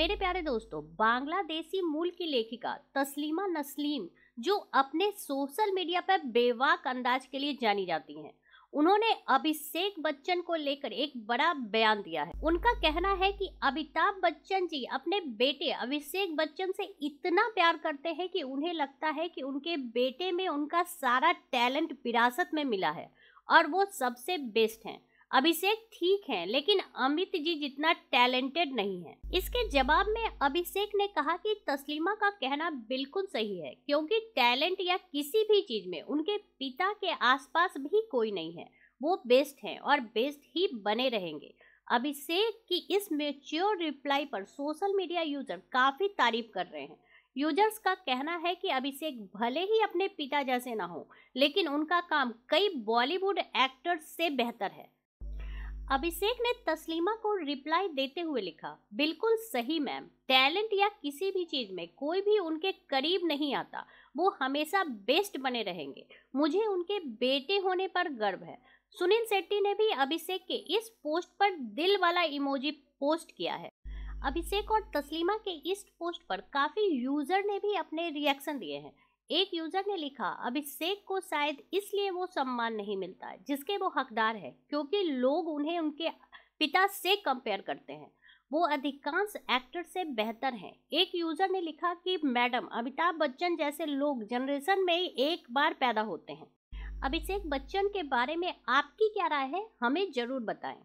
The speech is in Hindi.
मेरे प्यारे दोस्तों बांग्लादेशी मूल की लेखिका तस्लीमा नस्लीम जो अपने सोशल मीडिया पर बेवाक अंदाज के लिए जानी जाती हैं उन्होंने अभिषेक बच्चन को लेकर एक बड़ा बयान दिया है उनका कहना है कि अमिताभ बच्चन जी अपने बेटे अभिषेक बच्चन से इतना प्यार करते हैं कि उन्हें लगता है कि उनके बेटे में उनका सारा टैलेंट विरासत में मिला है और वो सबसे बेस्ट हैं अभिषेक ठीक है लेकिन अमित जी जितना टैलेंटेड नहीं है इसके जवाब में अभिषेक ने कहा कि तस्लीमा का कहना बिल्कुल सही है क्योंकि टैलेंट या किसी भी चीज में उनके पिता के आसपास भी कोई नहीं है वो बेस्ट हैं और बेस्ट ही बने रहेंगे अभिषेक की इस मेच्योर रिप्लाई पर सोशल मीडिया यूजर काफ़ी तारीफ कर रहे हैं यूजर्स का कहना है कि अभिषेक भले ही अपने पिता जैसे ना हो लेकिन उनका काम कई बॉलीवुड एक्टर्स से बेहतर है अभिषेक ने तस्लीमा को रिप्लाई देते हुए लिखा बिल्कुल सही मैम टैलेंट या किसी भी चीज में कोई भी उनके करीब नहीं आता वो हमेशा बेस्ट बने रहेंगे मुझे उनके बेटे होने पर गर्व है सुनील शेट्टी ने भी अभिषेक के इस पोस्ट पर दिल वाला इमोजी पोस्ट किया है अभिषेक और तस्लीमा के इस पोस्ट पर काफ़ी यूज़र ने भी अपने रिएक्शन दिए हैं एक यूजर ने लिखा अब इस शेख को शायद इसलिए वो सम्मान नहीं मिलता जिसके वो हकदार है क्योंकि लोग उन्हें उनके पिता से कंपेयर करते हैं वो अधिकांश एक्टर से बेहतर हैं एक यूजर ने लिखा कि मैडम अमिताभ बच्चन जैसे लोग जनरेशन में एक बार पैदा होते हैं अभिषेक बच्चन के बारे में आपकी क्या राय है हमें ज़रूर बताएं